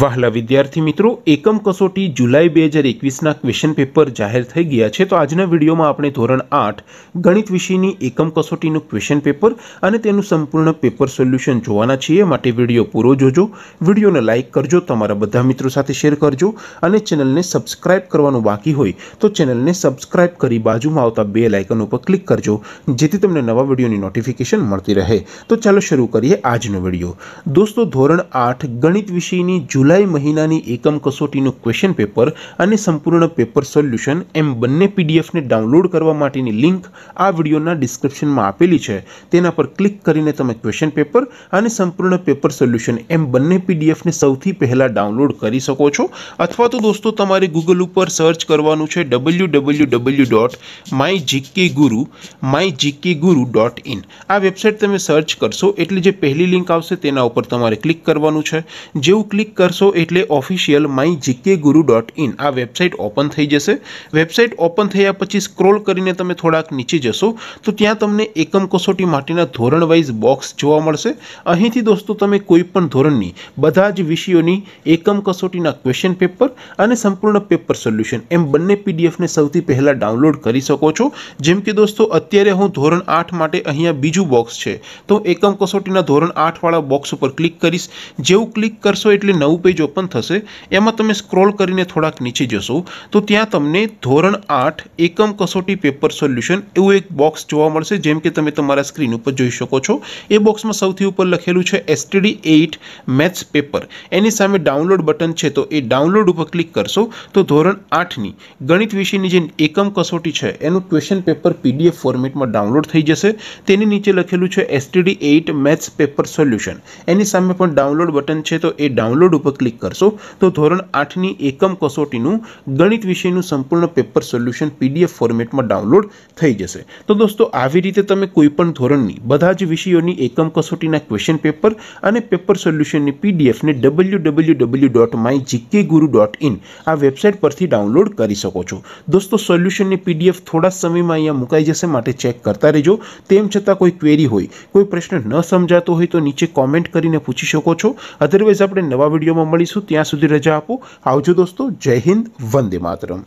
વહાલા વિદ્યાર્થી મિત્રો એકમ કસોટી જુલાઈ બે હજાર એકવીસના ક્વેશ્ચન પેપર જાહેર થઈ ગયા છે તો આજના વિડીયોમાં આપણે ધોરણ આઠ ગણિત વિષયની એકમ કસોટીનું ક્વેશ્ચન પેપર અને તેનું સંપૂર્ણ પેપર સોલ્યુશન જોવાના છીએ માટે વિડીયો પૂરો જોજો વિડીયોને લાઇક કરજો તમારા બધા મિત્રો સાથે શેર કરજો અને ચેનલને સબસ્ક્રાઇબ કરવાનું બાકી હોય તો ચેનલને સબસ્ક્રાઇબ કરી બાજુમાં આવતા બે લાઇકન ઉપર ક્લિક કરજો જેથી તમને નવા વિડીયોની નોટિફિકેશન મળતી રહે તો ચાલો શરૂ કરીએ આજનો વિડીયો દોસ્તો ધોરણ આઠ ગણિત વિષયની જુલાઈ મહિનાની એકમ કસોટીનો ક્વેશ્ચન પેપર અને સંપૂર્ણ પેપર સોલ્યુશન એમ બંને પીડીએફ ને ડાઉનલોડ કરવા માટેની લિંક આ વિડિયોના ડિસ્ક્રિપ્શનમાં આપેલી છે તેના પર ક્લિક કરીને તમે ક્વેશ્ચન પેપર અને સંપૂર્ણ પેપર સોલ્યુશન એમ બંને પીડીએફ ને સૌથી પહેલા ડાઉનલોડ કરી શકો છો અથવા તો દોસ્તો તમારે Google ઉપર સર્ચ કરવાનું છે www.mygkguru mygkguru.in આ વેબસાઈટ તમે સર્ચ કરશો એટલે જે પહેલી લિંક આવશે તેના ઉપર તમારે ક્લિક કરવાનું છે જેવું ક્લિક કરશો એટલે ઓફિશિયલ mygkguru.in આ વેબસાઈટ ઓપન થઈ જશે વેબસાઈટ ઓપન થયા પછી સ્ક્રોલ કરીને તમે થોડાક નીચે જશો તો ત્યાં તમને એકમ કસોટી માટેના ધોરણ વાઈઝ બોક્સ જોવા મળશે અહીંથી દોસ્તો તમે કોઈ પણ ધોરણની બધા જ વિષયોની એકમ કસોટીના ક્વેશ્ચન પેપર અને સંપૂર્ણ પેપર સોલ્યુશન એમ બन्ने પીડીએફ ને સૌથી પહેલા ડાઉનલોડ કરી શકો છો જેમ કે દોસ્તો અત્યારે હું ધોરણ 8 માટે અહીંયા બીજો બોક્સ છે તો એકમ કસોટીના ધોરણ 8 વાળા બોક્સ પર ક્લિક કરશો જેવું ક્લિક કરશો એટલે વેબ પેજ ઓપન થશે એમાં તમે સ્ક્રોલ કરીને થોડાક નીચે જશો તો ત્યાં તમને ધોરણ 8 એકમ કસોટી પેપર સોલ્યુશન એવો એક બોક્સ જોવા મળશે જેમ કે તમે તમારા સ્ક્રીન ઉપર જોઈ શકો છો એ બોક્સમાં સૌથી ઉપર લખેલું છે STD 8 मैथ्स પેપર એની સામે ડાઉનલોડ બટન છે તો એ ડાઉનલોડ ઉપર ક્લિક કરશો તો ધોરણ 8 ની ગણિત વિષયની જે એકમ કસોટી છે એનું ક્વેશ્ચન પેપર PDF ફોર્મેટમાં ડાઉનલોડ થઈ જશે તેની નીચે લખેલું છે STD 8 मैथ्स પેપર સોલ્યુશન એની સામે પણ ડાઉનલોડ બટન છે તો એ ડાઉનલોડ પો ક્લિક કરશો તો ધોરણ 8 ની એકમ કસોટી નું ગણિત વિષય નું સંપૂર્ણ પેપર સોલ્યુશન પીડીએફ ફોર્મેટ માં ડાઉનલોડ થઈ જશે તો દોસ્તો આવી રીતે તમે કોઈ પણ ધોરણ ની બધા જ વિષયો ની એકમ કસોટી ના ક્વેશ્ચન પેપર અને પેપર સોલ્યુશન ની પીડીએફ ને www.mygkguru.in આ વેબસાઈટ પરથી ડાઉનલોડ કરી શકો છો દોસ્તો સોલ્યુશન ની પીડીએફ થોડા સમય માં અહીંયા મૂકાઈ જશે માટે ચેક કરતા રહેજો તેમ છતાં કોઈ ક્વેરી હોય કોઈ પ્રશ્ન ન સમજાતો હોય તો નીચે કમેન્ટ કરીને પૂછી શકો છો અધરવાઈસ આપણે નવા વીડિયો को ममली सु त्यासुधीर राजा आपो આવજો દોસ્તો જય હિન્દ વંદે માતરમ